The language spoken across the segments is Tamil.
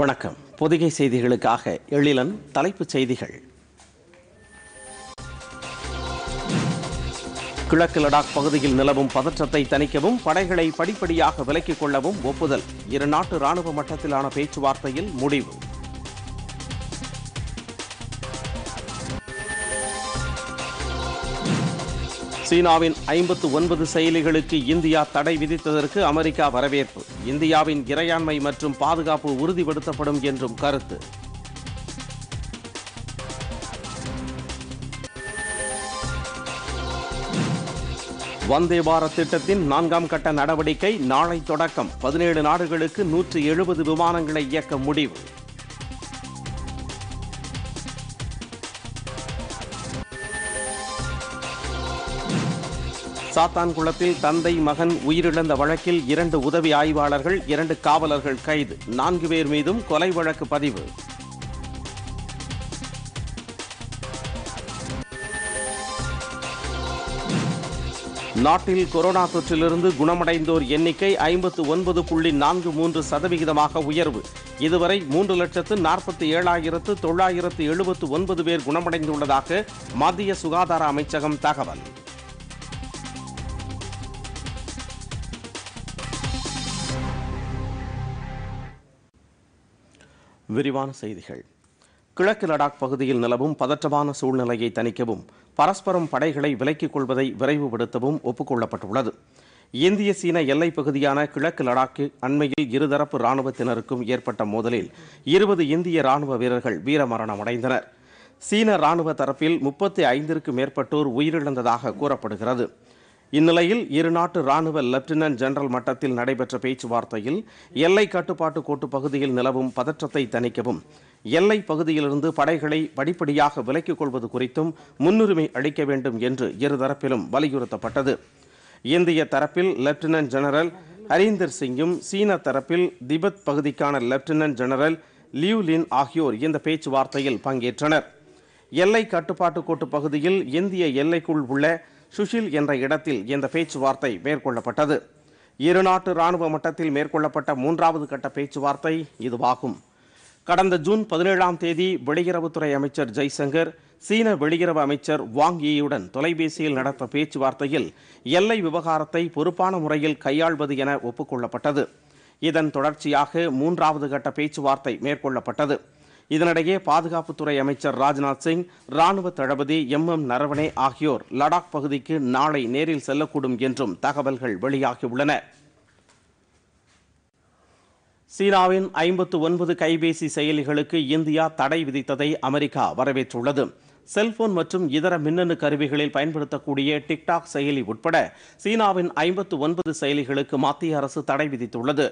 வணக்கம் பொதிகை செய்திகளுக்காக எழிலன் தலைப்புச் செய்திகள் கிழக்கு லடாக் பகுதியில் நிலவும் பதற்றத்தை தணிக்கவும் படைகளை படிப்படியாக விலக்கிக் கொள்ளவும் ஒப்புதல் இரு நாட்டு ராணுவ மட்டத்திலான பேச்சுவார்த்தையில் முடிவு சீனாவின் ஐம்பத்து ஒன்பது செயலிகளுக்கு இந்தியா தடை விதித்ததற்கு அமெரிக்கா வரவேற்பு இந்தியாவின் இறையாண்மை மற்றும் பாதுகாப்பு உறுதிப்படுத்தப்படும் என்றும் கருத்து வந்தே பாரத் திட்டத்தின் நான்காம் கட்ட நடவடிக்கை நாளை தொடக்கம் பதினேழு நாடுகளுக்கு நூற்று எழுபது விமானங்களை இயக்க முடிவு சாத்தான்குளத்தில் தந்தை மகன் உயிரிழந்த வழக்கில் இரண்டு உதவி ஆய்வாளர்கள் இரண்டு காவலர்கள் கைது நான்கு பேர் மீதும் கொலை வழக்கு பதிவு நாட்டில் கொரோனா தொற்றிலிருந்து குணமடைந்தோர் எண்ணிக்கை ஐம்பத்து ஒன்பது புள்ளி நான்கு மூன்று சதவிகிதமாக உயர்வு இதுவரை மூன்று லட்சத்து நாற்பத்தி ஏழாயிரத்து தொள்ளாயிரத்து எழுபத்து ஒன்பது பேர் குணமடைந்துள்ளதாக மத்திய சுகாதார அமைச்சகம் தகவல் விரிவான செய்திகள் கிழக்கு லடாக் பகுதியில் நிலவும் பதற்றமான சூழ்நிலையை தணிக்கவும் பரஸ்பரம் படைகளை விலக்கிக் கொள்வதை விரைவுபடுத்தவும் ஒப்புக்கொள்ளப்பட்டுள்ளது இந்திய சீன எல்லைப் பகுதியான கிழக்கு லடாக்கு அண்மையில் இருதரப்பு ராணுவத்தினருக்கும் ஏற்பட்ட மோதலில் இருபது இந்திய ராணுவ வீரர்கள் வீரமரணம் அடைந்தனர் சீன ராணுவ தரப்பில் முப்பத்தி ஐந்திற்கும் மேற்பட்டோர் உயிரிழந்ததாக கூறப்படுகிறது இந்நிலையில் இருநாட்டு ராணுவ லெப்டினன்ட் ஜெனரல் மட்டத்தில் நடைபெற்ற பேச்சுவார்த்தையில் எல்லை கட்டுப்பாட்டு கோட்டு பகுதியில் நிலவும் பதற்றத்தை தணிக்கவும் எல்லை பகுதியிலிருந்து படைகளை படிப்படியாக விலக்கிக் கொள்வது குறித்தும் முன்னுரிமை அளிக்க வேண்டும் என்று இருதரப்பிலும் வலியுறுத்தப்பட்டது இந்திய தரப்பில் லெப்டினன்ட் ஜெனரல் ஹரீந்தர் சிங்கும் சீன தரப்பில் திபெத் பகுதிக்கான லெப்டினன்ட் ஜெனரல் லியூ லின் ஆகியோர் இந்த பேச்சுவார்த்தையில் பங்கேற்றனர் எல்லை கட்டுப்பாட்டு கோட்டு பகுதியில் இந்திய எல்லைக்குள் உள்ள சுஷில் என்ற இடத்தில் இந்த பேச்சுவார்த்தை மேற்கொள்ளப்பட்டது இரு நாட்டு இராணுவ மட்டத்தில் மேற்கொள்ளப்பட்ட மூன்றாவது கட்ட பேச்சுவார்த்தை இதுவாகும் கடந்த ஜூன் பதினேழாம் தேதி வெளியுறவுத்துறை அமைச்சர் ஜெய்சங்கர் சீன வெளியுறவு அமைச்சர் வாங் ஈயுடன் தொலைபேசியில் நடத்த பேச்சுவார்த்தையில் எல்லை விவகாரத்தை பொறுப்பான முறையில் கையாள்வது என ஒப்புக்கொள்ளப்பட்டது இதன் தொடர்ச்சியாக மூன்றாவது கட்ட பேச்சுவார்த்தை மேற்கொள்ளப்பட்டது இதனிடையே பாதுகாப்புத்துறை அமைச்சர் ராஜ்நாத் சிங் ராணுவ தளபதி எம் எம் நரவணே ஆகியோர் லடாக் பகுதிக்கு நாளை நேரில் செல்லக்கூடும் என்றும் தகவல்கள் வெளியாகியுள்ளன சீனாவின் ஐம்பத்து ஒன்பது கைபேசி செயலிகளுக்கு இந்தியா தடை விதித்ததை அமெரிக்கா வரவேற்றுள்ளது செல்போன் மற்றும் இதர மின்னணு கருவிகளில் பயன்படுத்தக்கூடிய டிக்டாக் செயலி உட்பட சீனாவின் ஐம்பத்து ஒன்பது செயலிகளுக்கு மத்திய அரசு தடை விதித்துள்ளது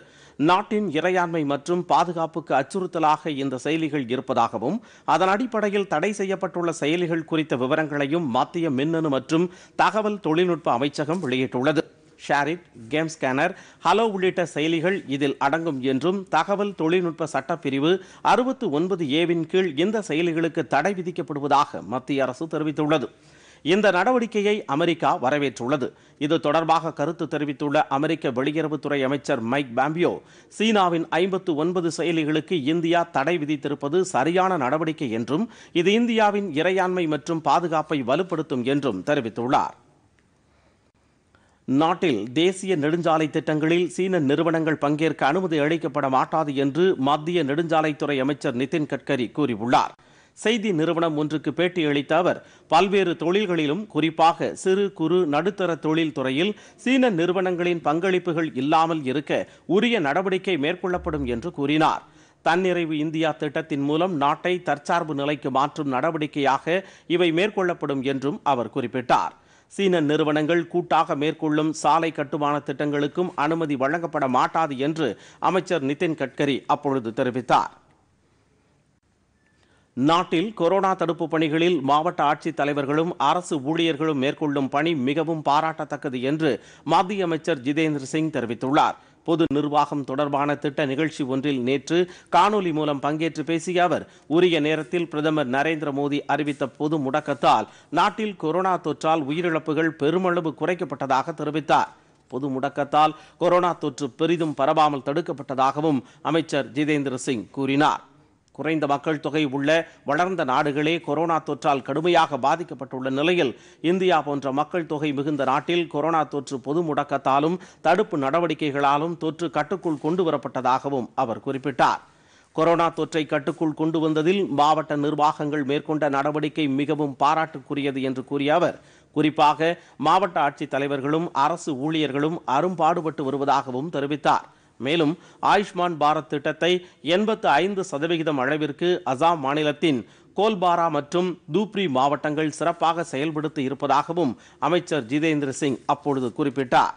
நாட்டின் இறையாண்மை மற்றும் பாதுகாப்புக்கு அச்சுறுத்தலாக இந்த செயலிகள் இருப்பதாகவும் அதன் அடிப்படையில் தடை செய்யப்பட்டுள்ள செயலிகள் குறித்த விவரங்களையும் மத்திய மின்னணு மற்றும் தகவல் தொழில்நுட்ப அமைச்சகம் வெளியிட்டுள்ளது ஷாரிட் கேம் ஸ்கேனர் ஹலோ உள்ளிட்ட செயலிகள் இதில் அடங்கும் என்றும் தகவல் தொழில்நுட்ப சட்டப்பிரிவு அறுபத்து ஒன்பது ஏவின் கீழ் இந்த செயலிகளுக்கு தடை விதிக்கப்படுவதாக மத்திய அரசு தெரிவித்துள்ளது இந்த நடவடிக்கையை அமெரிக்கா வரவேற்றுள்ளது இது தொடர்பாக கருத்து தெரிவித்துள்ள அமெரிக்க வெளியுறவுத்துறை அமைச்சர் மைக் பாம்பியோ சீனாவின் ஐம்பத்து ஒன்பது செயலிகளுக்கு இந்தியா தடை விதித்திருப்பது சரியான நடவடிக்கை என்றும் இது இந்தியாவின் இறையாண்மை மற்றும் பாதுகாப்பை வலுப்படுத்தும் என்றும் தெரிவித்துள்ளார் நாட்டில் தேசிய நெடுஞ்சாலை திட்டங்களில் சீன நிறுவனங்கள் பங்கேற்க அனுமதி அளிக்கப்பட மாட்டாது என்று மத்திய நெடுஞ்சாலைத்துறை அமைச்சர் நிதின் கட்கரி கூறியுள்ளார் செய்தி நிறுவனம் ஒன்றுக்கு பேட்டியளித்த அவர் பல்வேறு தொழில்களிலும் குறிப்பாக சிறு குறு நடுத்தர தொழில் துறையில் சீன நிறுவனங்களின் பங்களிப்புகள் இல்லாமல் இருக்க உரிய நடவடிக்கை மேற்கொள்ளப்படும் என்று கூறினார் தன்னிறைவு இந்தியா திட்டத்தின் மூலம் நாட்டை தற்சார்பு நிலைக்கு மாற்றும் நடவடிக்கையாக இவை மேற்கொள்ளப்படும் என்றும் அவர் குறிப்பிட்டார் சீன நிறுவனங்கள் கூட்டாக மேற்கொள்ளும் சாலை கட்டுமான திட்டங்களுக்கும் அனுமதி வழங்கப்பட மாட்டாது என்று அமைச்சர் நிதின் கட்கரி அப்பொழுது தெரிவித்தார் நாட்டில் கொரோனா தடுப்பு பணிகளில் மாவட்ட ஆட்சித் தலைவர்களும் அரசு ஊழியர்களும் மேற்கொள்ளும் பணி மிகவும் பாராட்டத்தக்கது என்று மத்திய அமைச்சர் ஜிதேந்திர சிங் தெரிவித்துள்ளார் பொது நிர்வாகம் தொடர்பான திட்ட நிகழ்ச்சி ஒன்றில் நேற்று காணொலி மூலம் பங்கேற்று பேசிய அவர் உரிய நேரத்தில் பிரதமர் நரேந்திர மோடி அறிவித்த பொது முடக்கத்தால் நாட்டில் கொரோனா தொற்றால் உயிரிழப்புகள் பெருமளவு குறைக்கப்பட்டதாக தெரிவித்தார் பொது முடக்கத்தால் கொரோனா தொற்று பெரிதும் பரவாமல் தடுக்கப்பட்டதாகவும் அமைச்சர் ஜிதேந்திர சிங் கூறினார் குறைந்த மக்கள் தொகை உள்ள வளர்ந்த நாடுகளே கொரோனா தொற்றால் கடுமையாக பாதிக்கப்பட்டுள்ள நிலையில் இந்தியா போன்ற மக்கள் தொகை மிகுந்த நாட்டில் கொரோனா தொற்று பொது முடக்கத்தாலும் தடுப்பு நடவடிக்கைகளாலும் தொற்று கட்டுக்குள் கொண்டு வரப்பட்டதாகவும் அவர் குறிப்பிட்டார் கொரோனா தொற்றை கட்டுக்குள் கொண்டு வந்ததில் மாவட்ட நிர்வாகங்கள் மேற்கொண்ட நடவடிக்கை மிகவும் பாராட்டுக்குரியது என்று கூறிய அவர் குறிப்பாக மாவட்ட ஆட்சித் தலைவர்களும் அரசு ஊழியர்களும் அரும்பாடுபட்டு வருவதாகவும் தெரிவித்தார் மேலும் ஆயுஷ்மான் பாரத் திட்டத்தை எண்பத்து ஐந்து சதவிகிதம் அளவிற்கு அசாம் மாநிலத்தின் கோல்பாரா மற்றும் தூப்ரி மாவட்டங்கள் சிறப்பாக செயல்படுத்தி இருப்பதாகவும் அமைச்சர் ஜிதேந்திர சிங் அப்பொழுது குறிப்பிட்டார்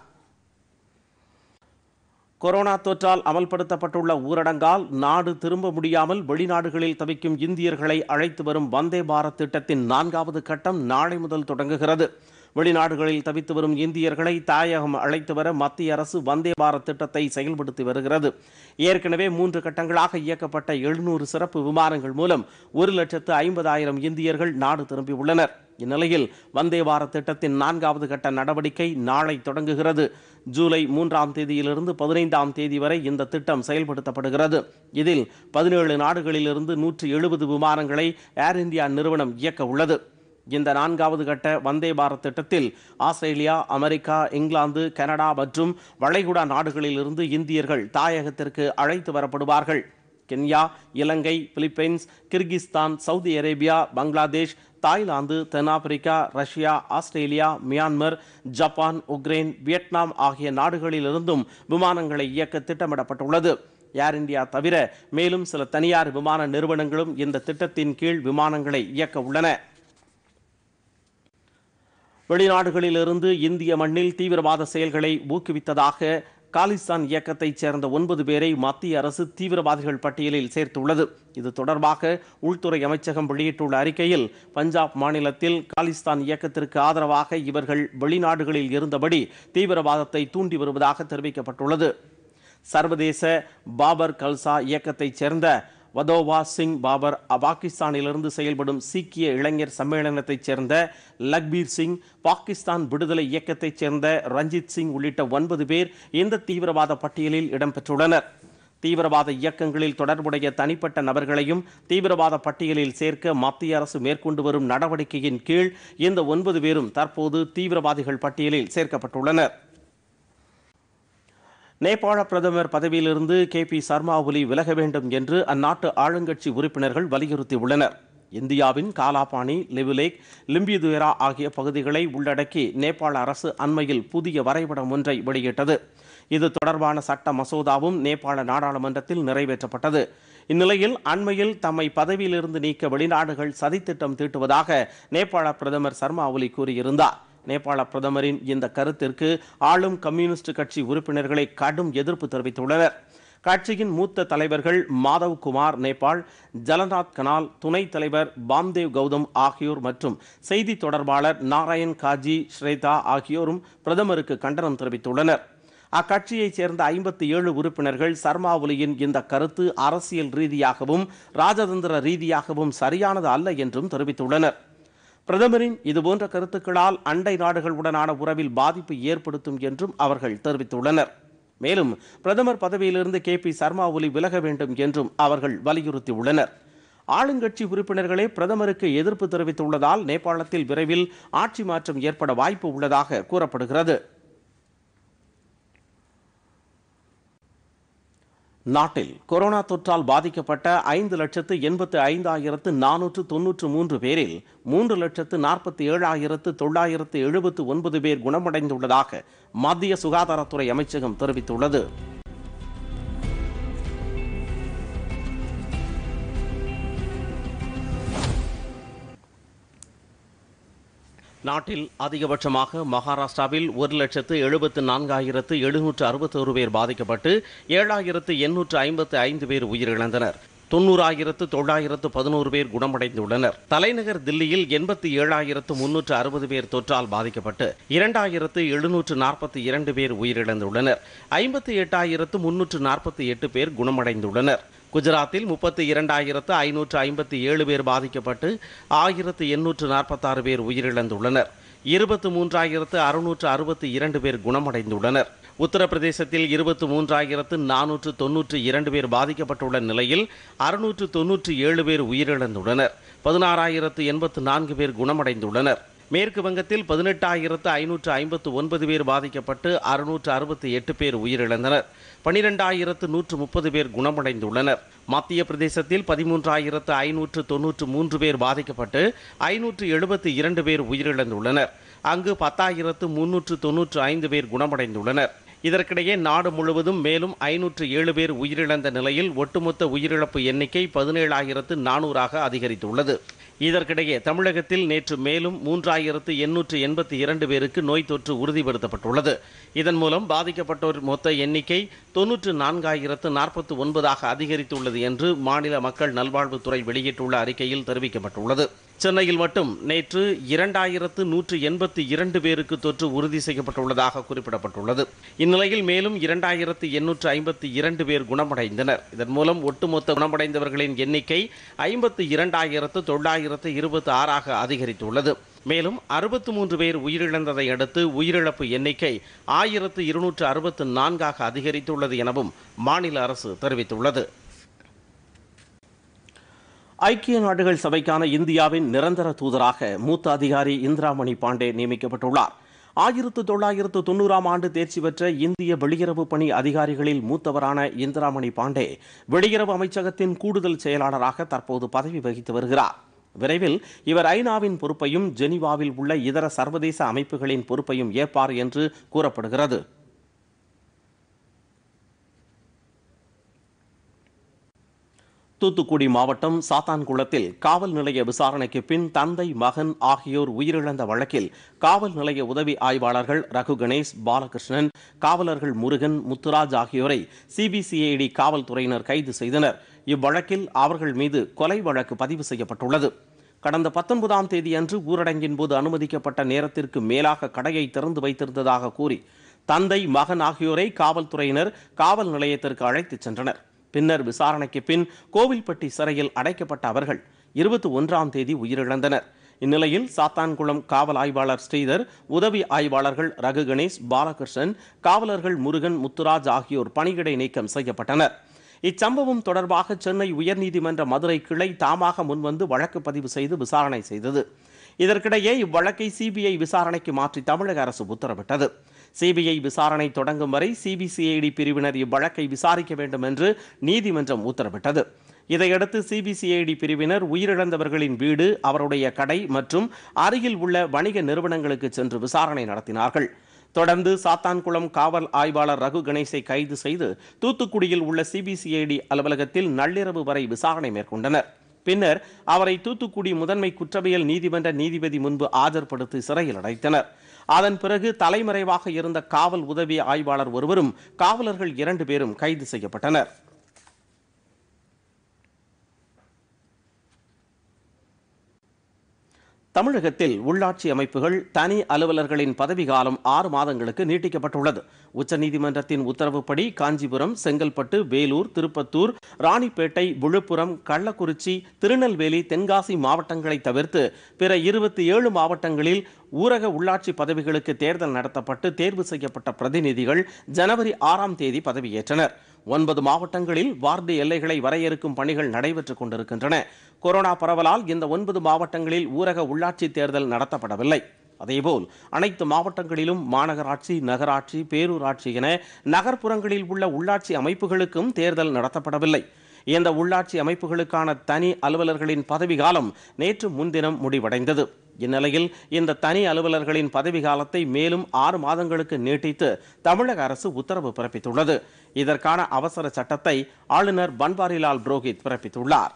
கொரோனா தொற்றால் அமல்படுத்தப்பட்டுள்ள ஊரடங்கால் நாடு திரும்ப முடியாமல் வெளிநாடுகளில் தவிக்கும் இந்தியர்களை அழைத்து வரும் வந்தே பாரத் திட்டத்தின் நான்காவது கட்டம் நாளை முதல் தொடங்குகிறது வெளிநாடுகளில் தவித்து வரும் இந்தியர்களை தாயகம் அழைத்து வர மத்திய அரசு வந்தே பாரத் திட்டத்தை செயல்படுத்தி வருகிறது ஏற்கனவே மூன்று கட்டங்களாக இயக்கப்பட்ட எழுநூறு சிறப்பு விமானங்கள் மூலம் ஒரு லட்சத்து ஐம்பதாயிரம் இந்தியர்கள் நாடு திரும்பியுள்ளனர் இந்நிலையில் வந்தே பாரத் திட்டத்தின் நான்காவது கட்ட நடவடிக்கை நாளை தொடங்குகிறது ஜூலை மூன்றாம் தேதியிலிருந்து பதினைந்தாம் தேதி வரை இந்த திட்டம் செயல்படுத்தப்படுகிறது இதில் பதினேழு நாடுகளிலிருந்து நூற்றி எழுபது விமானங்களை ஏர் இந்தியா நிறுவனம் இயக்க உள்ளது இந்த நான்காவது கட்ட வந்தே பாரத் திட்டத்தில் ஆஸ்திரேலியா அமெரிக்கா இங்கிலாந்து கனடா மற்றும் வளைகுடா நாடுகளிலிருந்து இந்தியர்கள் தாயகத்திற்கு அழைத்து வரப்படுவார்கள் Kenya Ilangai Philippines Kyrgyzstan Saudi Arabia Bangladesh Thailand தென்னாப்பிரிக்கா Russia Australia Myanmar Japan Ukraine Vietnam ஆகிய நாடுகளிலிருந்தும் விமானங்களை இயக்க திட்டமிடப்பட்டுள்ளது ஏர் இந்தியா தவிர மேலும் சில தனியார் விமான நிறுவனங்களும் இந்த திட்டத்தின் கீழ் விமானங்களை இயக்க உள்ளன வெளிநாடுகளிலிருந்து இந்திய மண்ணில் தீவிரவாத செயல்களை ஊக்குவித்ததாக காலிஸ்தான் இயக்கத்தைச் சேர்ந்த ஒன்பது பேரை மத்திய அரசு தீவிரவாதிகள் பட்டியலில் சேர்த்துள்ளது இது தொடர்பாக உள்துறை அமைச்சகம் வெளியிட்டுள்ள அறிக்கையில் பஞ்சாப் மாநிலத்தில் காலிஸ்தான் இயக்கத்திற்கு ஆதரவாக இவர்கள் வெளிநாடுகளில் இருந்தபடி தீவிரவாதத்தை தூண்டி வருவதாக தெரிவிக்கப்பட்டுள்ளது சர்வதேச பாபர் கல்சா இயக்கத்தைச் சேர்ந்த வதோவா சிங் பாபர் பாகிஸ்தானிலிருந்து செயல்படும் சீக்கிய இளைஞர் சம்மேளனத்தைச் சேர்ந்த லக்பீர் சிங் பாகிஸ்தான் விடுதலை இயக்கத்தைச் சேர்ந்த ரஞ்சித் சிங் உள்ளிட்ட ஒன்பது பேர் இந்த தீவிரவாத பட்டியலில் இடம்பெற்றுள்ளனர் தீவிரவாத இயக்கங்களில் தொடர்புடைய தனிப்பட்ட நபர்களையும் தீவிரவாத பட்டியலில் சேர்க்க மத்திய அரசு மேற்கொண்டு வரும் நடவடிக்கையின் கீழ் இந்த ஒன்பது பேரும் தற்போது தீவிரவாதிகள் பட்டியலில் சேர்க்கப்பட்டுள்ளனர் நேபாள பிரதமர் பதவியிலிருந்து கே பி சர்மா ஒலி விலக வேண்டும் என்று அந்நாட்டு ஆளுங்கட்சி உறுப்பினர்கள் வலியுறுத்தியுள்ளனர் இந்தியாவின் காலாபாணி லிவிலேக் லிம்பிதுவேரா ஆகிய பகுதிகளை உள்ளடக்கி நேபாள அரசு அண்மையில் புதிய வரைபடம் ஒன்றை வெளியிட்டது இது தொடர்பான சட்ட மசோதாவும் நேபாள நாடாளுமன்றத்தில் நிறைவேற்றப்பட்டது இந்நிலையில் அண்மையில் தம்மை பதவியிலிருந்து நீக்க வெளிநாடுகள் சதித்திட்டம் தீட்டுவதாக நேபாள பிரதமர் சர்மா ஒலி கூறியிருந்தார் நேபாள பிரதமரின் இந்த கருத்திற்கு ஆளும் கம்யூனிஸ்ட் கட்சி உறுப்பினர்களை கடும் எதிர்ப்பு தெரிவித்துள்ளனர் கட்சியின் மூத்த தலைவர்கள் மாதவ் குமார் நேபாள் ஜலநாத் கனால் துணைத் தலைவர் பாம்தேவ் கௌதம் ஆகியோர் மற்றும் செய்தி தொடர்பாளர் நாராயண் காஜி ஸ்ரேதா ஆகியோரும் பிரதமருக்கு கண்டனம் தெரிவித்துள்ளனர் அக்கட்சியைச் சேர்ந்த ஐம்பத்தி ஏழு உறுப்பினர்கள் சர்மா ஒலியின் இந்த கருத்து அரசியல் ரீதியாகவும் ராஜதந்திர ரீதியாகவும் சரியானது அல்ல என்றும் தெரிவித்துள்ளனர் பிரதமரின் இதுபோன்ற கருத்துக்களால் அண்டை நாடுகளுடனான உறவில் பாதிப்பு ஏற்படுத்தும் என்றும் அவர்கள் தெரிவித்துள்ளனர் மேலும் பிரதமர் பதவியிலிருந்து கே பி சர்மா ஒலி விலக வேண்டும் என்றும் அவர்கள் வலியுறுத்தியுள்ளனர் ஆளுங்கட்சி உறுப்பினர்களே பிரதமருக்கு எதிர்ப்பு தெரிவித்துள்ளதால் நேபாளத்தில் விரைவில் ஆட்சி மாற்றம் ஏற்பட வாய்ப்பு உள்ளதாக கூறப்படுகிறது நாட்டில் கொரோனா தொற்றால் பாதிக்கப்பட்ட ஐந்து லட்சத்து எண்பத்து ஐந்தாயிரத்து நானூற்று தொன்னூற்று மூன்று பேரில் மூன்று லட்சத்து நாற்பத்தி ஏழாயிரத்து தொள்ளாயிரத்து எழுபத்து ஒன்பது பேர் குணமடைந்துள்ளதாக மத்திய சுகாதாரத்துறை அமைச்சகம் தெரிவித்துள்ளது நாட்டில் அதிகபட்சமாக மகாராஷ்டிராவில் ஒரு லட்சத்து எழுபத்து நான்காயிரத்து எழுநூற்று அறுபத்தோரு பேர் பாதிக்கப்பட்டு ஏழாயிரத்து எண்ணூற்று ஐம்பத்து ஐந்து பேர் உயிரிழந்தனர் தொண்ணூறாயிரத்து தொள்ளாயிரத்து பதினோரு பேர் குணமடைந்துள்ளனர் தலைநகர் தில்லியில் எண்பத்தி ஏழாயிரத்து முன்னூற்று அறுபது பேர் தொற்றால் பாதிக்கப்பட்டு இரண்டாயிரத்து எழுநூற்று நாற்பத்தி இரண்டு பேர் உயிரிழந்துள்ளனர் ஐம்பத்தி எட்டாயிரத்து முன்னூற்று நாற்பத்தி எட்டு பேர் குணமடைந்துள்ளனர் குஜராத்தில் முப்பத்தி இரண்டாயிரத்து ஐநூற்று ஐம்பத்தி ஏழு பேர் பாதிக்கப்பட்டு ஆயிரத்து எண்ணூற்று நாற்பத்தாறு பேர் உயிரிழந்துள்ளனர் இருபத்து மூன்றாயிரத்து அறுநூற்று அறுபத்தி இரண்டு பேர் குணமடைந்துள்ளனர் உத்தரப்பிரதேசத்தில் இருபத்து மூன்றாயிரத்து நானூற்று தொன்னூற்று இரண்டு பேர் பாதிக்கப்பட்டுள்ள நிலையில் அறுநூற்று தொன்னூற்று ஏழு பேர் உயிரிழந்துள்ளனர் பதினாறாயிரத்து எண்பத்து நான்கு பேர் குணமடைந்துள்ளனர் மேற்கு வங்கத்தில் பதினெட்டாயிரத்து ஐநூற்று ஐம்பத்து ஒன்பது பேர் பாதிக்கப்பட்டு அறுநூற்று அறுபத்தி எட்டு பேர் உயிரிழந்தனர் பனிரெண்டாயிரத்து நூற்று முப்பது பேர் குணமடைந்துள்ளனர் மத்திய பிரதேசத்தில் பதிமூன்றாயிரத்து ஐநூற்று தொன்னூற்று மூன்று பேர் பாதிக்கப்பட்டு ஐநூற்று எழுபத்தி இரண்டு பேர் உயிரிழந்துள்ளனர் அங்கு பத்தாயிரத்து முன்னூற்று தொன்னூற்று ஐந்து பேர் குணமடைந்துள்ளனர் இதற்கிடையே நாடு முழுவதும் மேலும் ஐநூற்று ஏழு பேர் உயிரிழந்த நிலையில் ஒட்டுமொத்த உயிரிழப்பு எண்ணிக்கை பதினேழாயிரத்து நானூறாக அதிகரித்துள்ளது இதற்கிடையே தமிழகத்தில் நேற்று மேலும் மூன்றாயிரத்து எண்ணூற்று எண்பத்தி இரண்டு பேருக்கு நோய் தொற்று உறுதிப்படுத்தப்பட்டுள்ளது இதன் மூலம் பாதிக்கப்பட்டோர் மொத்த எண்ணிக்கை தொன்னூற்று நான்காயிரத்து நாற்பத்தி ஒன்பதாக அதிகரித்துள்ளது என்று மாநில மக்கள் நல்வாழ்வுத்துறை வெளியிட்டுள்ள அறிக்கையில் தெரிவிக்கப்பட்டுள்ளது சென்னையில் மட்டும் நேற்று இரண்டாயிரத்து நூற்று எண்பத்தி இரண்டு பேருக்கு தொற்று உறுதி செய்யப்பட்டுள்ளதாக குறிப்பிடப்பட்டுள்ளது இந்நிலையில் மேலும் இரண்டாயிரத்து எண்ணூற்று ஐம்பத்தி இரண்டு பேர் குணமடைந்தனர் இதன் மூலம் ஒட்டுமொத்த குணமடைந்தவர்களின் எண்ணிக்கை ஐம்பத்து இரண்டாயிரத்து தொள்ளாயிரத்து இருபத்தி ஆறாக அதிகரித்துள்ளது மேலும் அறுபத்து மூன்று பேர் உயிரிழந்ததை அடுத்து உயிரிழப்பு எண்ணிக்கை ஆயிரத்து இருநூற்று அறுபத்து நான்காக அதிகரித்துள்ளது எனவும் மாநில அரசு தெரிவித்துள்ளது ஐக்கிய நாடுகள் சபைக்கான இந்தியாவின் நிரந்தர தூதராக மூத்த அதிகாரி இந்திராமணி பாண்டே நியமிக்கப்பட்டுள்ளார் ஆயிரத்து தொள்ளாயிரத்து தொண்ணூறாம் ஆண்டு தேர்ச்சி பெற்ற இந்திய வெளியுறவு பணி அதிகாரிகளில் மூத்தவரான இந்திராமணி பாண்டே வெளியுறவு அமைச்சகத்தின் கூடுதல் செயலாளராக தற்போது பதவி வகித்து வருகிறார் விரைவில் இவர் ஐநாவின் பொறுப்பையும் ஜெனிவாவில் உள்ள இதர சர்வதேச அமைப்புகளின் பொறுப்பையும் ஏற்பார் என்று கூறப்படுகிறது தூத்துக்குடி மாவட்டம் சாத்தான்குளத்தில் காவல் நிலைய விசாரணைக்கு பின் தந்தை மகன் ஆகியோர் உயிரிழந்த வழக்கில் காவல் நிலைய உதவி ஆய்வாளர்கள் ரகு கணேஷ் பாலகிருஷ்ணன் காவலர்கள் முருகன் முத்துராஜ் ஆகியோரை சிபிசிஐடி காவல்துறையினர் கைது செய்தனர் இவ்வழக்கில் அவர்கள் மீது கொலை வழக்கு பதிவு செய்யப்பட்டுள்ளது கடந்த பத்தொன்பதாம் தேதியன்று ஊரடங்கின் போது அனுமதிக்கப்பட்ட நேரத்திற்கு மேலாக கடையை திறந்து வைத்திருந்ததாக கூறி தந்தை மகன் ஆகியோரை காவல்துறையினர் காவல் நிலையத்திற்கு அழைத்துச் சென்றனர் பின்னர் விசாரணைக்கு பின் கோவில்பட்டி சிறையில் அடைக்கப்பட்ட அவர்கள் இருபத்தி ஒன்றாம் தேதி உயிரிழந்தனர் இந்நிலையில் சாத்தான்குளம் காவல் ஆய்வாளர் ஸ்ரீதர் உதவி ஆய்வாளர்கள் ரகு கணேஷ் பாலகிருஷ்ணன் காவலர்கள் முருகன் முத்துராஜ் ஆகியோர் பணியிடை நீக்கம் செய்யப்பட்டனர் இச்சம்பவம் தொடர்பாக சென்னை உயர்நீதிமன்ற மதுரை கிளை தாமாக முன்வந்து வழக்கு பதிவு செய்து விசாரணை செய்தது இதற்கிடையே இவ்வழக்கை சிபிஐ விசாரணைக்கு மாற்றி தமிழக அரசு உத்தரவிட்டது சிபிஐ விசாரணை தொடங்கும் வரை சிபிசிஐடி பிரிவினர் இவ்வழக்கை விசாரிக்க வேண்டும் என்று நீதிமன்றம் உத்தரவிட்டது இதையடுத்து சிபிசிஐடி பிரிவினர் உயிரிழந்தவர்களின் வீடு அவருடைய கடை மற்றும் அருகில் உள்ள வணிக நிறுவனங்களுக்கு சென்று விசாரணை நடத்தினார்கள் தொடர்ந்து சாத்தான்குளம் காவல் ஆய்வாளர் ரகு கணேசை கைது செய்து தூத்துக்குடியில் உள்ள சிபிசிஐடி அலுவலகத்தில் நள்ளிரவு வரை விசாரணை மேற்கொண்டனர் பின்னர் அவரை தூத்துக்குடி முதன்மை குற்றவியல் நீதிமன்ற நீதிபதி முன்பு ஆஜர்படுத்தி சிறையில் அடைத்தனர் அதன் பிறகு தலைமறைவாக இருந்த காவல் உதவி ஆய்வாளர் ஒருவரும் காவலர்கள் இரண்டு பேரும் கைது செய்யப்பட்டனர் தமிழகத்தில் உள்ளாட்சி அமைப்புகள் தனி அலுவலர்களின் பதவிகாலம் ஆறு மாதங்களுக்கு நீட்டிக்கப்பட்டுள்ளது உச்சநீதிமன்றத்தின் உத்தரவுப்படி காஞ்சிபுரம் செங்கல்பட்டு வேலூர் திருப்பத்தூர் ராணிப்பேட்டை விழுப்புரம் கள்ளக்குறிச்சி திருநெல்வேலி தென்காசி மாவட்டங்களை தவிர்த்து பிற இருபத்தி ஏழு மாவட்டங்களில் ஊரக உள்ளாட்சி பதவிகளுக்கு தேர்தல் நடத்தப்பட்டு தேர்வு செய்யப்பட்ட பிரதிநிதிகள் ஜனவரி ஆறாம் தேதி பதவியேற்றனர் ஒன்பது மாவட்டங்களில் வார்டு எல்லைகளை வரையறுக்கும் பணிகள் நடைபெற்றுக் கொண்டிருக்கின்றன கொரோனா பரவலால் இந்த ஒன்பது மாவட்டங்களில் ஊரக உள்ளாட்சி தேர்தல் நடத்தப்படவில்லை அதேபோல் அனைத்து மாவட்டங்களிலும் மாநகராட்சி நகராட்சி பேரூராட்சி என நகர்ப்புறங்களில் உள்ள உள்ளாட்சி அமைப்புகளுக்கும் தேர்தல் நடத்தப்படவில்லை இந்த உள்ளாட்சி அமைப்புகளுக்கான தனி அலுவலர்களின் பதவிகாலம் நேற்று முன்தினம் முடிவடைந்தது இந்நிலையில் இந்த தனி அலுவலர்களின் பதவி காலத்தை மேலும் ஆறு மாதங்களுக்கு நீட்டித்து தமிழக அரசு உத்தரவு பிறப்பித்துள்ளது இதற்கான அவசர சட்டத்தை ஆளுநர் பன்வாரிலால் புரோஹித் பிறப்பித்துள்ளார்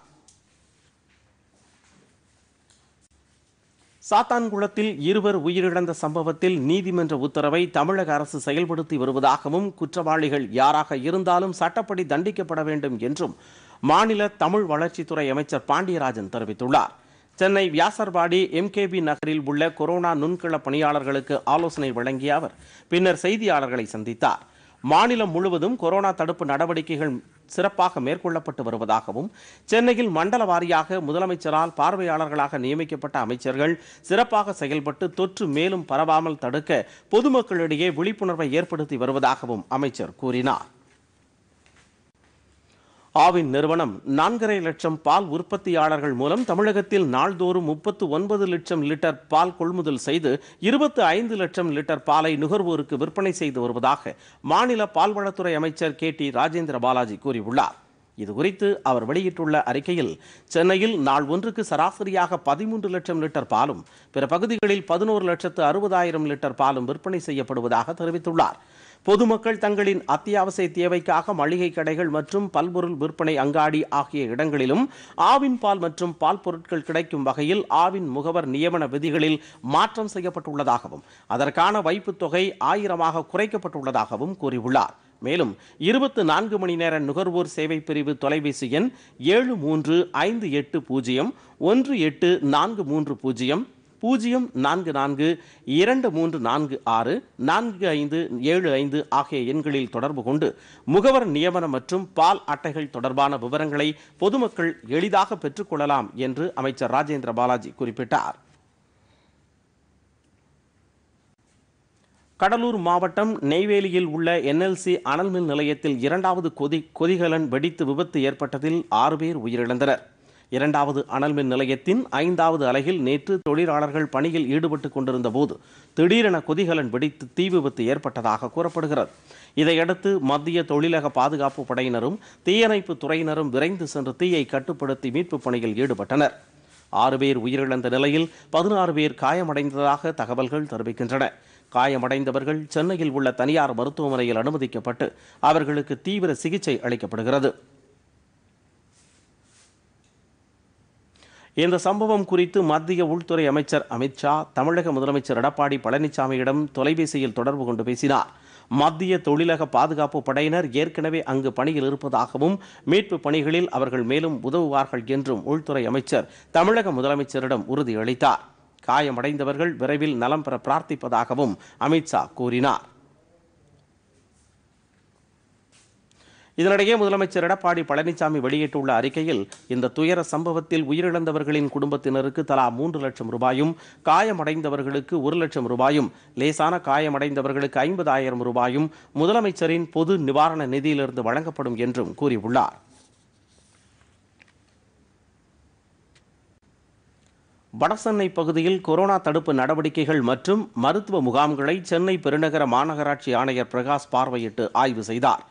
சாத்தான்குளத்தில் இருவர் உயிரிழந்த சம்பவத்தில் நீதிமன்ற உத்தரவை தமிழக அரசு செயல்படுத்தி வருவதாகவும் குற்றவாளிகள் யாராக இருந்தாலும் சட்டப்படி தண்டிக்கப்பட வேண்டும் என்றும் மாநில தமிழ் வளர்ச்சித்துறை அமைச்சர் பாண்டியராஜன் தெரிவித்துள்ளார் சென்னை வியாசர்பாடி எம்கேபி நகரில் உள்ள கொரோனா நுண்கள பணியாளர்களுக்கு ஆலோசனை வழங்கிய அவர் பின்னர் செய்தியாளர்களை சந்தித்தார் மாநிலம் முழுவதும் கொரோனா தடுப்பு நடவடிக்கைகள் சிறப்பாக மேற்கொள்ளப்பட்டு வருவதாகவும் சென்னையில் மண்டல வாரியாக முதலமைச்சரால் பார்வையாளர்களாக நியமிக்கப்பட்ட அமைச்சர்கள் சிறப்பாக செயல்பட்டு தொற்று மேலும் பரவாமல் தடுக்க பொதுமக்களிடையே விழிப்புணர்வை ஏற்படுத்தி வருவதாகவும் அமைச்சர் கூறினார் ஆவின் நிறுவனம் நான்கரை லட்சம் பால் உற்பத்தியாளர்கள் மூலம் தமிழகத்தில் நாள்தோறும் முப்பத்து ஒன்பது லட்சம் லிட்டர் பால் கொள்முதல் செய்து இருபத்து ஐந்து லட்சம் லிட்டர் பாலை நுகர்வோருக்கு விற்பனை செய்து வருவதாக மாநில பால்வளத்துறை அமைச்சர் கே டி ராஜேந்திர பாலாஜி கூறியுள்ளார் இதுகுறித்து அவர் வெளியிட்டுள்ள அறிக்கையில் சென்னையில் நாள் ஒன்றுக்கு சராசரியாக பதிமூன்று லட்சம் லிட்டர் பாலும் பிற பகுதிகளில் பதினோரு லட்சத்து அறுபதாயிரம் லிட்டர் பாலும் விற்பனை செய்யப்படுவதாக தெரிவித்துள்ளார் பொதுமக்கள் தங்களின் அத்தியாவசிய தேவைக்காக மளிகை கடைகள் மற்றும் பல்பொருள் விற்பனை அங்காடி ஆகிய இடங்களிலும் ஆவின் பால் மற்றும் பால் பொருட்கள் கிடைக்கும் வகையில் ஆவின் முகவர் நியமன விதிகளில் மாற்றம் செய்யப்பட்டுள்ளதாகவும் அதற்கான வைப்புத் தொகை ஆயிரமாக குறைக்கப்பட்டுள்ளதாகவும் கூறியுள்ளார் மேலும் இருபத்தி நான்கு மணி நேர நுகர்வோர் சேவை பிரிவு தொலைபேசி எண் ஏழு மூன்று ஐந்து எட்டு பூஜ்ஜியம் ஒன்று எட்டு நான்கு மூன்று பூஜ்ஜியம் பூஜ்ஜியம் நான்கு நான்கு இரண்டு மூன்று நான்கு ஆறு நான்கு ஐந்து ஏழு ஐந்து ஆகிய எண்களில் தொடர்பு கொண்டு முகவர் நியமனம் மற்றும் பால் அட்டைகள் தொடர்பான விவரங்களை பொதுமக்கள் எளிதாக பெற்றுக்கொள்ளலாம் என்று அமைச்சர் ராஜேந்திர பாலாஜி குறிப்பிட்டார் கடலூர் மாவட்டம் நெய்வேலியில் உள்ள என்எல்சி அனல்மின் நிலையத்தில் இரண்டாவது கொதி கொதிகலன் வெடித்து விபத்து ஏற்பட்டதில் ஆறு பேர் உயிரிழந்தனர் இரண்டாவது அனல்மின் நிலையத்தின் ஐந்தாவது அலகில் நேற்று தொழிலாளர்கள் பணியில் ஈடுபட்டு கொண்டிருந்த போது திடீரென கொதிகலன் வெடித்து தீ விபத்து ஏற்பட்டதாக கூறப்படுகிறது இதையடுத்து மத்திய தொழிலக பாதுகாப்பு படையினரும் தீயணைப்பு துறையினரும் விரைந்து சென்று தீயை கட்டுப்படுத்தி மீட்புப் பணியில் ஈடுபட்டனர் ஆறு பேர் உயிரிழந்த நிலையில் பதினாறு பேர் காயமடைந்ததாக தகவல்கள் தெரிவிக்கின்றன காயமடைந்தவர்கள் சென்னையில் உள்ள தனியார் மருத்துவமனையில் அனுமதிக்கப்பட்டு அவர்களுக்கு தீவிர சிகிச்சை அளிக்கப்படுகிறது இந்த சம்பவம் குறித்து மத்திய உள்துறை அமைச்சர் அமித்ஷா தமிழக முதலமைச்சர் எடப்பாடி பழனிசாமியிடம் தொலைபேசியில் தொடர்பு கொண்டு பேசினார் மத்திய தொழிலக பாதுகாப்பு படையினர் ஏற்கனவே அங்கு பணியில் இருப்பதாகவும் மீட்பு பணிகளில் அவர்கள் மேலும் உதவுவார்கள் என்றும் உள்துறை அமைச்சர் தமிழக முதலமைச்சரிடம் உறுதியளித்தார் காயமடைந்தவர்கள் விரைவில் நலம் பெற பிரார்த்திப்பதாகவும் அமித்ஷா கூறினார் இதனிடையே முதலமைச்சர் எடப்பாடி பழனிசாமி வெளியிட்டுள்ள அறிக்கையில் இந்த துயர சம்பவத்தில் உயிரிழந்தவர்களின் குடும்பத்தினருக்கு தலா மூன்று லட்சம் ரூபாயும் காயமடைந்தவர்களுக்கு ஒரு லட்சம் ரூபாயும் லேசான காயமடைந்தவர்களுக்கு ஐம்பதாயிரம் ரூபாயும் முதலமைச்சரின் பொது நிவாரண நிதியிலிருந்து வழங்கப்படும் என்றும் கூறியுள்ளார் வடசென்னை பகுதியில் கொரோனா தடுப்பு நடவடிக்கைகள் மற்றும் மருத்துவ முகாம்களை சென்னை பெருநகர மாநகராட்சி ஆணையர் பிரகாஷ் பார்வையிட்டு ஆய்வு செய்தார்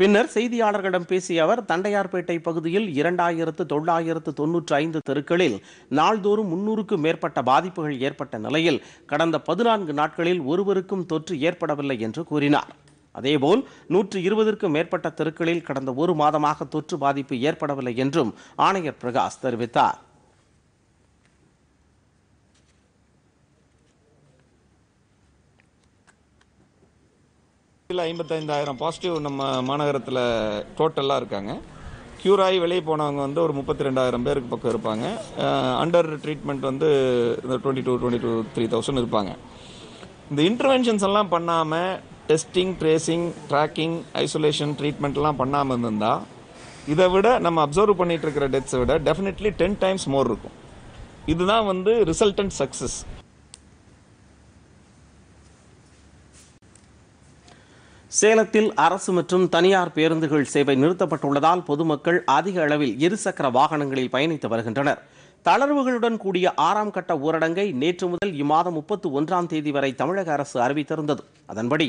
பின்னர் செய்தியாளர்களிடம் பேசிய அவர் தண்டையார்பேட்டை பகுதியில் இரண்டாயிரத்து தொள்ளாயிரத்து தொன்னூற்றி ஐந்து தெருக்களில் நாள்தோறும் முன்னூறுக்கும் மேற்பட்ட பாதிப்புகள் ஏற்பட்ட நிலையில் கடந்த பதினான்கு நாட்களில் ஒருவருக்கும் தொற்று ஏற்படவில்லை என்று கூறினார் அதேபோல் நூற்று இருபதற்கும் மேற்பட்ட தெருக்களில் கடந்த ஒரு மாதமாக தொற்று பாதிப்பு ஏற்படவில்லை என்றும் ஆணையர் பிரகாஷ் தெரிவித்தார் ஐம்பத்தைந்தாயிரம் பாசிட்டிவ் நம்ம மாநகரத்தில் டோட்டலாக இருக்காங்க க்யூர் ஆகி வெளியே போனவங்க வந்து ஒரு முப்பத்தி ரெண்டாயிரம் பேருக்கு பக்கம் இருப்பாங்க அண்டர் ட்ரீட்மெண்ட் வந்து இந்த twenty two twenty two three thousand இருப்பாங்க இந்த இன்டர்வென்ஷன்ஸ் எல்லாம் பண்ணாமல் டெஸ்டிங் ட்ரேசிங் ட்ராக்கிங் ஐசோலேஷன் ட்ரீட்மெண்ட்லாம் பண்ணாமல் இருந்திருந்தால் இதை விட நம்ம அப்சர்வ் பண்ணிகிட்டு இருக்கிற டெத்ஸை விட டெஃபினெட்லி டென் டைம்ஸ் மோர் இருக்கும் இதுதான் வந்து ரிசல்டன்ட் சக்ஸஸ் சேலத்தில் அரசு மற்றும் தனியார் பேருந்துகள் சேவை நிறுத்தப்பட்டுள்ளதால் பொதுமக்கள் அதிக அளவில் இருசக்கர வாகனங்களில் பயணித்து வருகின்றனர் தளர்வுகளுடன் கூடிய ஆறாம் கட்ட ஊரடங்கை நேற்று முதல் இம்மாதம் முப்பத்து ஒன்றாம் தேதி வரை தமிழக அரசு அறிவித்திருந்தது அதன்படி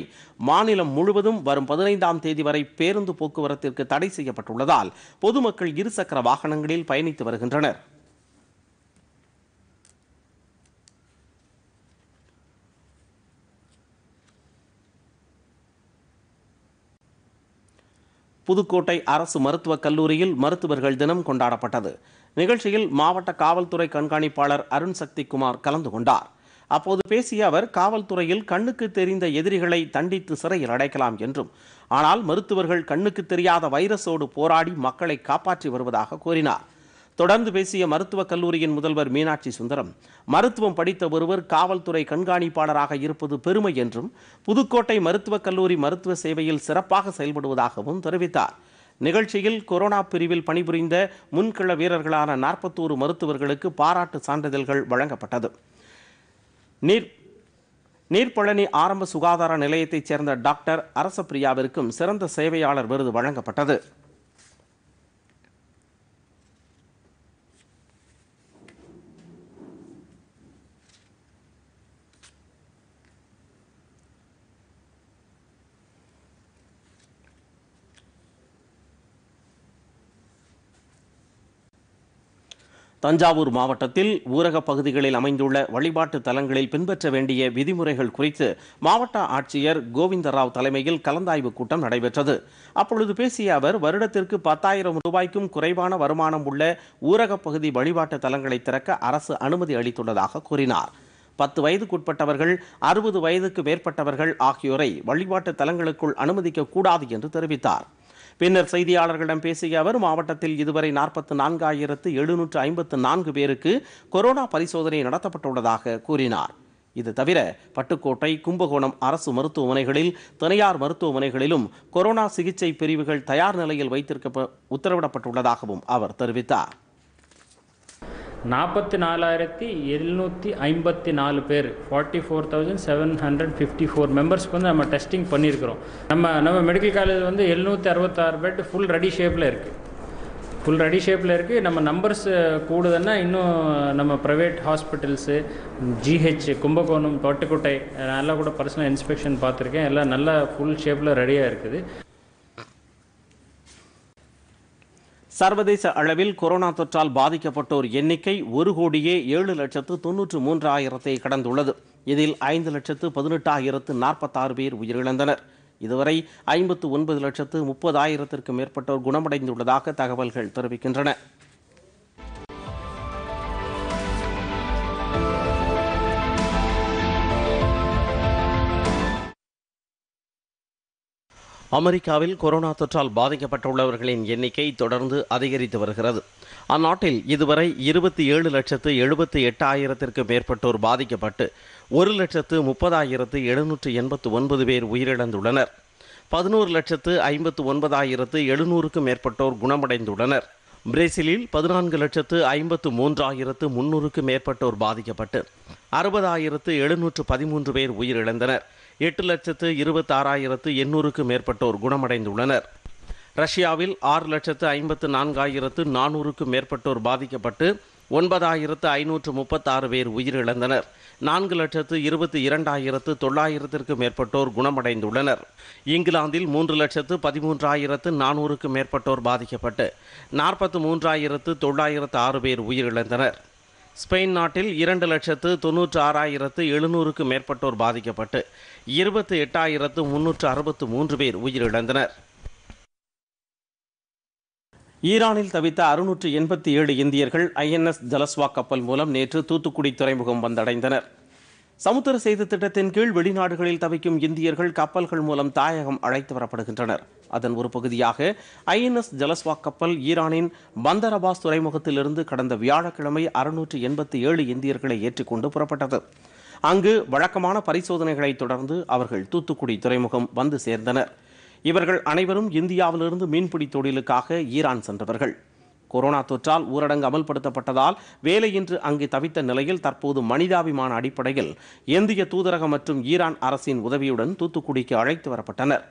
மாநிலம் முழுவதும் வரும் பதினைந்தாம் தேதி வரை பேருந்து போக்குவரத்திற்கு தடை செய்யப்பட்டுள்ளதால் பொதுமக்கள் இருசக்கர வாகனங்களில் பயணித்து வருகின்றனர் புதுக்கோட்டை அரசு மருத்துவக் கல்லூரியில் மருத்துவர்கள் தினம் கொண்டாடப்பட்டது நிகழ்ச்சியில் மாவட்ட காவல்துறை கண்காணிப்பாளர் அருண் சக்தி குமார் கலந்து கொண்டார் அப்போது பேசிய அவர் காவல்துறையில் கண்ணுக்கு தெரிந்த எதிரிகளை தண்டித்து சிறையில் அடைக்கலாம் என்றும் ஆனால் மருத்துவர்கள் கண்ணுக்கு தெரியாத வைரஸோடு போராடி மக்களை காப்பாற்றி வருவதாக கூறினார் தொடர்ந்து பேசிய மருத்துவக் கல்லூரியின் முதல்வர் மீனாட்சி சுந்தரம் மருத்துவம் படித்த ஒருவர் காவல்துறை கண்காணிப்பாளராக இருப்பது பெருமை என்றும் புதுக்கோட்டை மருத்துவக் கல்லூரி மருத்துவ சேவையில் சிறப்பாக செயல்படுவதாகவும் தெரிவித்தார் நிகழ்ச்சியில் கொரோனா பிரிவில் பணிபுரிந்த முன்கள வீரர்களான நாற்பத்தோரு மருத்துவர்களுக்கு பாராட்டு சான்றிதழ்கள் வழங்கப்பட்டது நீர் நீர்ப்பழனி ஆரம்ப சுகாதார நிலையத்தைச் சேர்ந்த டாக்டர் அரசப்பிரியாவிற்கும் சிறந்த சேவையாளர் விருது வழங்கப்பட்டது தஞ்சாவூர் மாவட்டத்தில் ஊரக பகுதிகளில் அமைந்துள்ள வழிபாட்டு தலங்களில் பின்பற்ற வேண்டிய விதிமுறைகள் குறித்து மாவட்ட ஆட்சியர் கோவிந்தராவ் தலைமையில் கலந்தாய்வுக் கூட்டம் நடைபெற்றது அப்பொழுது பேசிய அவர் வருடத்திற்கு பத்தாயிரம் ரூபாய்க்கும் குறைவான வருமானம் உள்ள ஊரக பகுதி வழிபாட்டு தலங்களை திறக்க அரசு அனுமதி அளித்துள்ளதாக கூறினார் பத்து வயதுக்குட்பட்டவர்கள் அறுபது வயதுக்கு மேற்பட்டவர்கள் ஆகியோரை வழிபாட்டு தலங்களுக்குள் அனுமதிக்க கூடாது என்று தெரிவித்தார் பின்னர் செய்தியாளர்களிடம் பேசிய அவர் மாவட்டத்தில் இதுவரை நாற்பத்து நான்காயிரத்து எழுநூற்று ஐம்பத்து நான்கு பேருக்கு கொரோனா பரிசோதனை நடத்தப்பட்டுள்ளதாக கூறினார் இது தவிர பட்டுக்கோட்டை கும்பகோணம் அரசு மருத்துவமனைகளில் தனியார் மருத்துவமனைகளிலும் கொரோனா சிகிச்சை பிரிவுகள் தயார் நிலையில் வைத்திருக்க உத்தரவிடப்பட்டுள்ளதாகவும் அவர் தெரிவித்தார் நாற்பத்தி நாலாயிரத்தி எழுநூற்றி ஐம்பத்தி நாலு பேர் forty four thousand seven hundred fifty four மெம்பர்ஸ்க்கு வந்து நம்ம டெஸ்டிங் பண்ணியிருக்கிறோம் நம்ம நம்ம மெடிக்கல் காலேஜ் வந்து எழுநூற்றி அறுபத்தாறு பெட் ஃபுல் ரெடி ஷேப்பில் இருக்குது ஃபுல் ரெடி ஷேப்பில் இருக்குது நம்ம நம்பர்ஸ் கூடுதுன்னா இன்னும் நம்ம ப்ரைவேட் ஹாஸ்பிட்டல்ஸு ஜிஹெச் கும்பகோணம் தொட்டுக்குட்டை நல்லா கூட பர்சனல் இன்ஸ்பெக்ஷன் பார்த்துருக்கேன் எல்லாம் நல்லா ஃபுல் ஷேப்பில் ரெடியாக இருக்குது சர்வதேச அளவில் கொரோனா தொற்றால் பாதிக்கப்பட்டோர் எண்ணிக்கை ஒரு கோடியே ஏழு லட்சத்து தொன்னூற்று மூன்றாயிரத்தை கடந்துள்ளது இதில் ஐந்து லட்சத்து பதினெட்டாயிரத்து நாற்பத்தாறு பேர் உயிரிழந்தனர் இதுவரை ஐம்பத்து ஒன்பது லட்சத்து முப்பதாயிரத்திற்கும் மேற்பட்டோர் குணமடைந்துள்ளதாக தகவல்கள் தெரிவிக்கின்றன அமெரிக்காவில் கொரோனா தொற்றால் பாதிக்கப்பட்டுள்ளவர்களின் எண்ணிக்கை தொடர்ந்து அதிகரித்து வருகிறது அந்நாட்டில் இதுவரை இருபத்தி ஏழு லட்சத்து எழுபத்தி எட்டாயிரத்திற்கு மேற்பட்டோர் பாதிக்கப்பட்டு ஒரு லட்சத்து முப்பதாயிரத்து எழுநூற்று எண்பத்து ஒன்பது பேர் உயிரிழந்துள்ளனர் பதினோரு லட்சத்து ஐம்பத்து ஒன்பதாயிரத்து எழுநூறுக்கும் மேற்பட்டோர் குணமடைந்துள்ளனர் பிரேசிலில் பதினான்கு லட்சத்து ஐம்பத்து மூன்றாயிரத்து முன்னூறுக்கும் மேற்பட்டோர் பாதிக்கப்பட்டு அறுபதாயிரத்து எழுநூற்று பதிமூன்று பேர் உயிரிழந்தனர் எட்டு லட்சத்து இருபத்தாறாயிரத்து எண்ணூறுக்கும் மேற்பட்டோர் குணமடைந்துள்ளனர் ரஷ்யாவில் ஆறு லட்சத்து ஐம்பத்து நான்காயிரத்து நானூறுக்கும் மேற்பட்டோர் பாதிக்கப்பட்டு ஒன்பதாயிரத்து ஐநூற்று முப்பத்தாறு பேர் உயிரிழந்தனர் நான்கு லட்சத்து இருபத்தி இரண்டாயிரத்து தொள்ளாயிரத்திற்கு மேற்பட்டோர் குணமடைந்துள்ளனர் இங்கிலாந்தில் மூன்று லட்சத்து பதிமூன்றாயிரத்து நானூறுக்கும் மேற்பட்டோர் பாதிக்கப்பட்டு நாற்பத்து மூன்றாயிரத்து தொள்ளாயிரத்து ஆறு பேர் உயிரிழந்தனர் ஸ்பெயின் நாட்டில் இரண்டு லட்சத்து தொன்னூற்று ஆறாயிரத்து எழுநூறுக்கும் மேற்பட்டோர் பாதிக்கப்பட்டு இருபத்தி எட்டாயிரத்து முன்னூற்று அறுபத்து மூன்று பேர் உயிரிழந்தனர் ஈரானில் தவித்த அறுநூற்று எண்பத்தி ஏழு இந்தியர்கள் ஐஎன்எஸ் ஜலஸ்வா கப்பல் மூலம் நேற்று தூத்துக்குடி துறைமுகம் வந்தடைந்தனர் சமுத்திர செய்தி திட்டத்தின் கீழ் வெளிநாடுகளில் தவிக்கும் இந்தியர்கள் கப்பல்கள் மூலம் தாயகம் அழைத்து வரப்படுகின்றனர் அதன் ஒரு பகுதியாக ஐஎன்எஸ் ஜலஸ்வா கப்பல் ஈரானின் பந்தரபாஸ் துறைமுகத்திலிருந்து கடந்த வியாழக்கிழமை அறுநூற்று எண்பத்தி ஏழு இந்தியர்களை ஏற்றிக்கொண்டு புறப்பட்டது அங்கு வழக்கமான பரிசோதனைகளை தொடர்ந்து அவர்கள் தூத்துக்குடி துறைமுகம் வந்து சேர்ந்தனர் இவர்கள் அனைவரும் இந்தியாவிலிருந்து மீன்பிடி தொழிலுக்காக ஈரான் சென்றவர்கள் கொரோனா தொற்றால் ஊரடங்கு அமல்படுத்தப்பட்டதால் வேலையின்றி அங்கு தவித்த நிலையில் தற்போது மனிதாபிமான அடிப்படையில் இந்திய தூதரகம் மற்றும் ஈரான் அரசின் உதவியுடன் தூத்துக்குடிக்கு அழைத்து வரப்பட்டனர்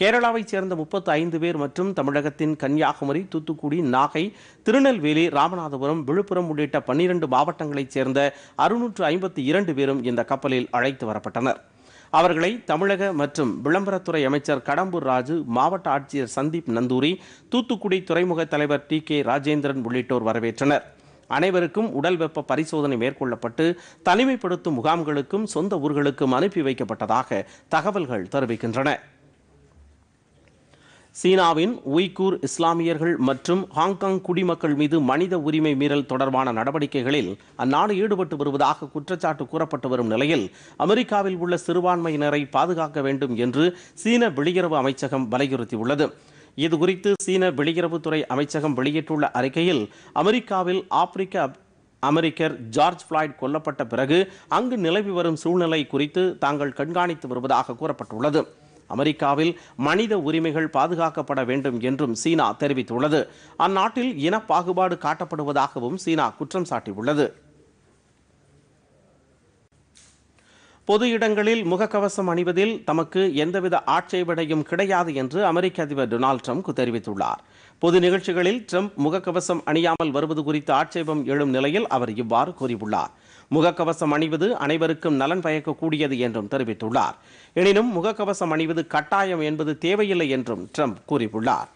கேரளாவைச் சேர்ந்த முப்பத்து ஐந்து பேர் மற்றும் தமிழகத்தின் கன்னியாகுமரி தூத்துக்குடி நாகை திருநெல்வேலி ராமநாதபுரம் விழுப்புரம் உள்ளிட்ட பன்னிரண்டு மாவட்டங்களைச் சேர்ந்த அறுநூற்று ஐம்பத்தி இரண்டு பேரும் இந்த கப்பலில் அழைத்து வரப்பட்டனர் அவர்களை தமிழக மற்றும் விளம்பரத்துறை அமைச்சர் கடம்பூர் ராஜு மாவட்ட ஆட்சியர் சந்தீப் நந்தூரி தூத்துக்குடி துறைமுக தலைவர் டி கே ராஜேந்திரன் உள்ளிட்டோர் வரவேற்றனர் அனைவருக்கும் உடல் வெப்ப பரிசோதனை மேற்கொள்ளப்பட்டு தனிமைப்படுத்தும் முகாம்களுக்கும் சொந்த ஊர்களுக்கும் அனுப்பி வைக்கப்பட்டதாக தகவல்கள் தெரிவிக்கின்றன சீனாவின் உய்கூர் இஸ்லாமியர்கள் மற்றும் ஹாங்காங் குடிமக்கள் மீது மனித உரிமை மீறல் தொடர்பான நடவடிக்கைகளில் அந்நாடு ஈடுபட்டு வருவதாக குற்றச்சாட்டு கூறப்பட்டு வரும் நிலையில் அமெரிக்காவில் உள்ள சிறுபான்மையினரை பாதுகாக்க வேண்டும் என்று சீன வெளியுறவு அமைச்சகம் வலியுறுத்தியுள்ளது இதுகுறித்து சீன வெளியுறவுத்துறை அமைச்சகம் வெளியிட்டுள்ள அறிக்கையில் அமெரிக்காவில் ஆப்பிரிக்க அமெரிக்கர் ஜார்ஜ் ஃபிளாய்ட் கொல்லப்பட்ட பிறகு அங்கு நிலவி வரும் சூழ்நிலை குறித்து தாங்கள் கண்காணித்து வருவதாக கூறப்பட்டுள்ளது அமெரிக்காவில் மனித உரிமைகள் பாதுகாக்கப்பட வேண்டும் என்றும் சீனா தெரிவித்துள்ளது அந்நாட்டில் இன பாகுபாடு காட்டப்படுவதாகவும் சீனா குற்றம் சாட்டியுள்ளது பொது இடங்களில் முகக்கவசம் அணிவதில் தமக்கு எந்தவித ஆட்சேபனையும் கிடையாது என்று அமெரிக்க அதிபர் டொனால்ட் ட்ரம்ப் தெரிவித்துள்ளார் பொது நிகழ்ச்சிகளில் ட்ரம்ப் முகக்கவசம் அணியாமல் வருவது குறித்து ஆட்சேபம் எழும் நிலையில் அவர் இவ்வாறு கூறியுள்ளார் முகக்கவசம் அணிவது அனைவருக்கும் நலன் பயக்கக்கூடியது என்றும் தெரிவித்துள்ளார் எனினும் முகக்கவசம் அணிவது கட்டாயம் என்பது தேவையில்லை என்றும் ட்ரம்ப் கூறியுள்ளார்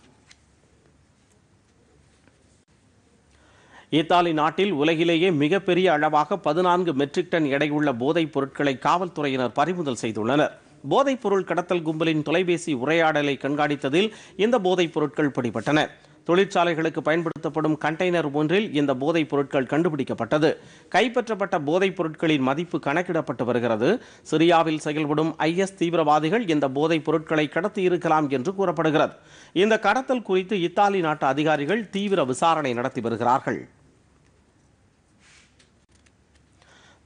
இத்தாலி நாட்டில் உலகிலேயே மிகப்பெரிய அளவாக பதினான்கு மெட்ரிக் டன் எடையுள்ள போதைப் பொருட்களை காவல்துறையினர் பறிமுதல் செய்துள்ளனர் போதைப் பொருள் கடத்தல் கும்பலின் தொலைபேசி உரையாடலை கண்காணித்ததில் இந்த போதைப் பொருட்கள் பிடிபட்டன தொழிற்சாலைகளுக்கு பயன்படுத்தப்படும் கண்டெய்னர் ஒன்றில் இந்த போதைப் பொருட்கள் கண்டுபிடிக்கப்பட்டது கைப்பற்றப்பட்ட போதைப் பொருட்களின் மதிப்பு கணக்கிடப்பட்டு வருகிறது சிரியாவில் செயல்படும் ஐஎஸ் தீவிரவாதிகள் இந்த போதைப் பொருட்களை கடத்தி இருக்கலாம் என்று கூறப்படுகிறது இந்த கடத்தல் குறித்து இத்தாலி நாட்டு அதிகாரிகள் தீவிர விசாரணை நடத்தி வருகிறார்கள்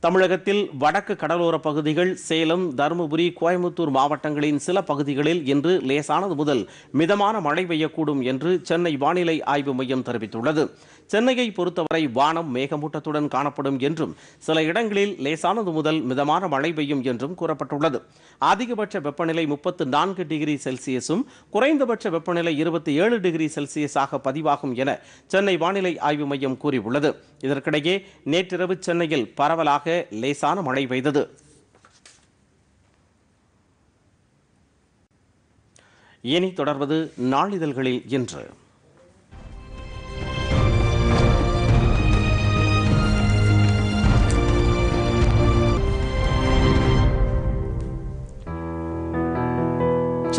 தமிழகத்தில் வடக்கு கடலோர பகுதிகள் சேலம் தருமபுரி கோயம்புத்தூர் மாவட்டங்களின் சில பகுதிகளில் இன்று லேசானது முதல் மிதமான மழை பெய்யக்கூடும் என்று சென்னை வானிலை ஆய்வு மையம் தெரிவித்துள்ளது சென்னையை பொறுத்தவரை வானம் மேகமூட்டத்துடன் காணப்படும் என்றும் சில இடங்களில் லேசானது முதல் மிதமான மழை பெய்யும் என்றும் கூறப்பட்டுள்ளது அதிகபட்ச வெப்பநிலை முப்பத்து நான்கு டிகிரி செல்சியஸும் குறைந்தபட்ச வெப்பநிலை இருபத்தி ஏழு டிகிரி செல்சியஸாக பதிவாகும் என சென்னை வானிலை ஆய்வு மையம் கூறியுள்ளது இதற்கிடையே நேற்றிரவு சென்னையில் பரவலாக லேசான மழை பெய்தது இனி தொடர்வது நாளிதழ்களில் இன்று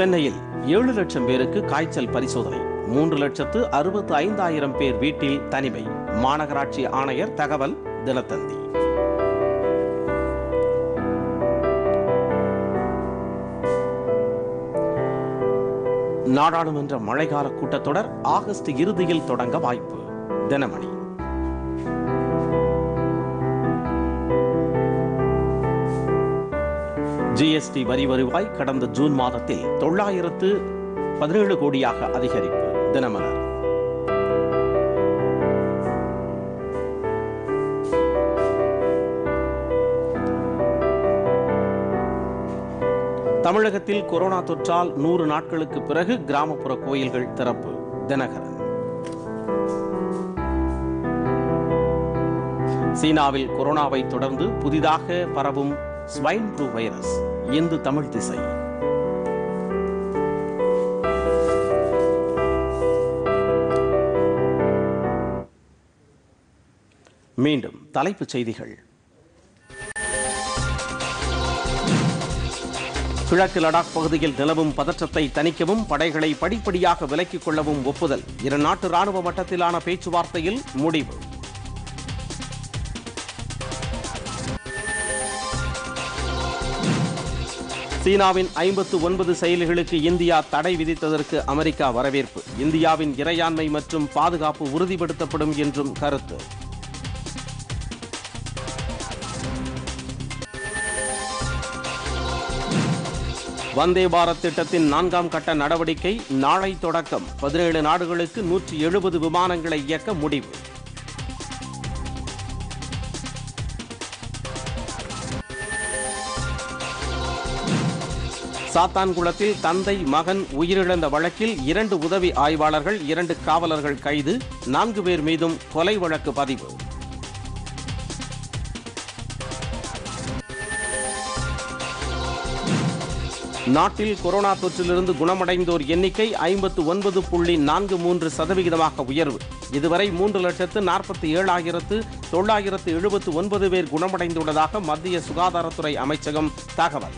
சென்னையில் ஏழு லட்சம் பேருக்கு காய்ச்சல் பரிசோதனை மூன்று லட்சத்து அறுபத்து ஐந்தாயிரம் பேர் வீட்டில் தனிமை மாநகராட்சி ஆணையர் தகவல் தினத்தந்தி நாடாளுமன்ற மழைக்கால கூட்டத்தொடர் ஆகஸ்ட் இறுதியில் தொடங்க வாய்ப்பு தினமணி ஜிஎஸ்டி வரி வருவாய் கடந்த ஜூன் மாதத்தில் தொள்ளாயிரத்து பதினேழு கோடியாக அதிகரிப்பு தினமலர் தமிழகத்தில் கொரோனா தொற்றால் நூறு நாட்களுக்கு பிறகு கிராமப்புற கோயில்கள் திறப்பு தினகரன் சீனாவில் கொரோனாவை தொடர்ந்து புதிதாக பரவும் swine flu virus Hindu Tamil Thisai மீண்டும் தலைப்புச் செய்திகள் கிழக்கு லடாக் பகுதியில் நிலவும் பதற்றத்தை தணிக்கவும் படைகளை படிப்படியாக விலக்கிக் கொள்ளவும் ஒப்புதல் இரு நாட்டு ராணுவ மட்டத்திலான பேச்சுவார்த்தையில் முடிவு சீனாவின் ஐம்பத்து ஒன்பது செயலிகளுக்கு இந்தியா தடை விதித்ததற்கு அமெரிக்கா வரவேற்பு இந்தியாவின் இறையாண்மை மற்றும் பாதுகாப்பு உறுதிப்படுத்தப்படும் என்றும் கருத்து வந்தே பாரத் திட்டத்தின் நான்காம் கட்ட நடவடிக்கை நாளை தொடக்கம் பதினேழு நாடுகளுக்கு நூற்றி எழுபது விமானங்களை இயக்க முடிவு சாத்தான்குளத்தில் தந்தை மகன் உயிரிழந்த வழக்கில் இரண்டு உதவி ஆய்வாளர்கள் இரண்டு காவலர்கள் கைது நான்கு பேர் மீதும் கொலை வழக்கு பதிவு நாட்டில் கொரோனா தொற்றிலிருந்து குணமடைந்தோர் எண்ணிக்கை ஐம்பத்து ஒன்பது புள்ளி நான்கு மூன்று சதவிகிதமாக உயர்வு இதுவரை மூன்று லட்சத்து நாற்பத்தி ஏழாயிரத்து தொள்ளாயிரத்து எழுபத்து ஒன்பது பேர் குணமடைந்துள்ளதாக மத்திய சுகாதாரத்துறை அமைச்சகம் தகவல்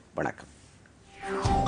வணக்கம்